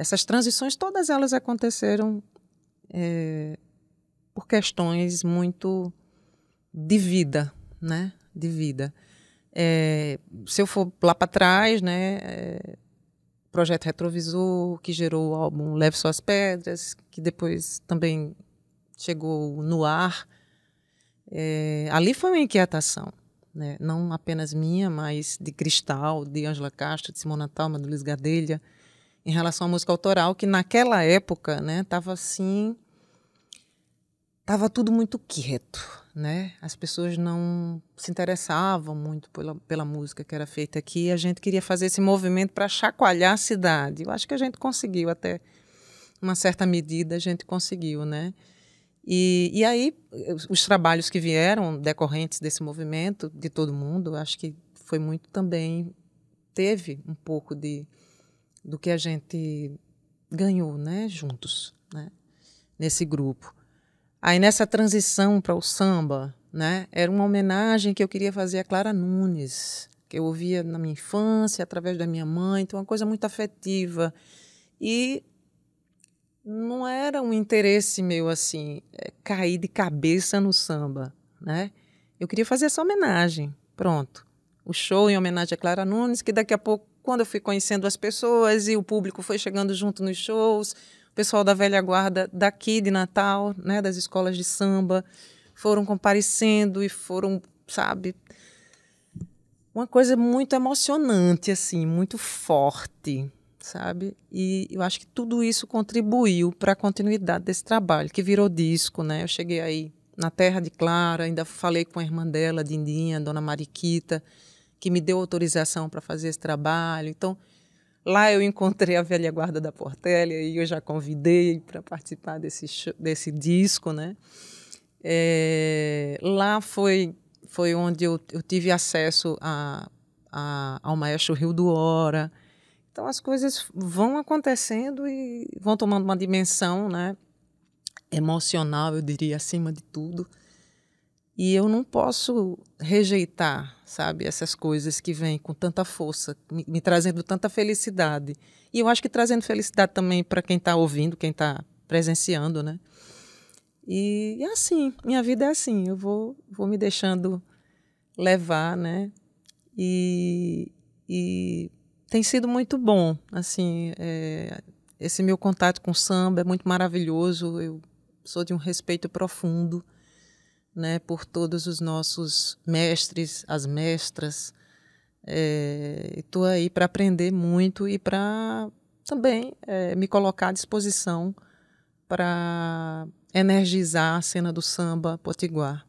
Essas transições, todas elas aconteceram é, por questões muito de vida, né? De vida. É, se eu for lá para trás, né? É, projeto Retrovisor, que gerou o álbum Leve Suas Pedras, que depois também chegou no ar. É, ali foi uma inquietação, né? não apenas minha, mas de Cristal, de Angela Castro, de Simona Talma, do Luiz Gadelha, em relação à música autoral, que naquela época, né, tava assim, tava tudo muito quieto, né? As pessoas não se interessavam muito pela, pela música que era feita aqui, e a gente queria fazer esse movimento para chacoalhar a cidade. Eu acho que a gente conseguiu até uma certa medida, a gente conseguiu, né? E, e aí, os trabalhos que vieram decorrentes desse movimento, de todo mundo, acho que foi muito também, teve um pouco de, do que a gente ganhou, né, juntos, né, nesse grupo. Aí nessa transição para o samba, né, era uma homenagem que eu queria fazer a Clara Nunes, que eu ouvia na minha infância através da minha mãe, então é uma coisa muito afetiva. E não era um interesse meu assim é, cair de cabeça no samba, né? Eu queria fazer essa homenagem, pronto. O show em homenagem a Clara Nunes, que daqui a pouco quando eu fui conhecendo as pessoas e o público foi chegando junto nos shows, o pessoal da velha guarda daqui de Natal, né, das escolas de samba, foram comparecendo e foram, sabe, uma coisa muito emocionante assim, muito forte, sabe? E eu acho que tudo isso contribuiu para a continuidade desse trabalho, que virou disco, né? Eu cheguei aí na terra de Clara, ainda falei com a irmã dela, Dindinha, Dona Mariquita, que me deu autorização para fazer esse trabalho. Então, lá eu encontrei a velha guarda da Portela e eu já convidei para participar desse, show, desse disco, né? É, lá foi, foi onde eu, eu tive acesso a, a, ao maestro Rio do Hora. Então, as coisas vão acontecendo e vão tomando uma dimensão, né? Emocional, eu diria, acima de tudo. E eu não posso rejeitar, sabe, essas coisas que vêm com tanta força, me, me trazendo tanta felicidade. E eu acho que trazendo felicidade também para quem está ouvindo, quem está presenciando, né? E é assim, minha vida é assim, eu vou, vou me deixando levar, né? E, e tem sido muito bom, assim, é, esse meu contato com o samba é muito maravilhoso, eu sou de um respeito profundo né, por todos os nossos mestres, as mestras. É, Estou aí para aprender muito e para também é, me colocar à disposição para energizar a cena do samba potiguar.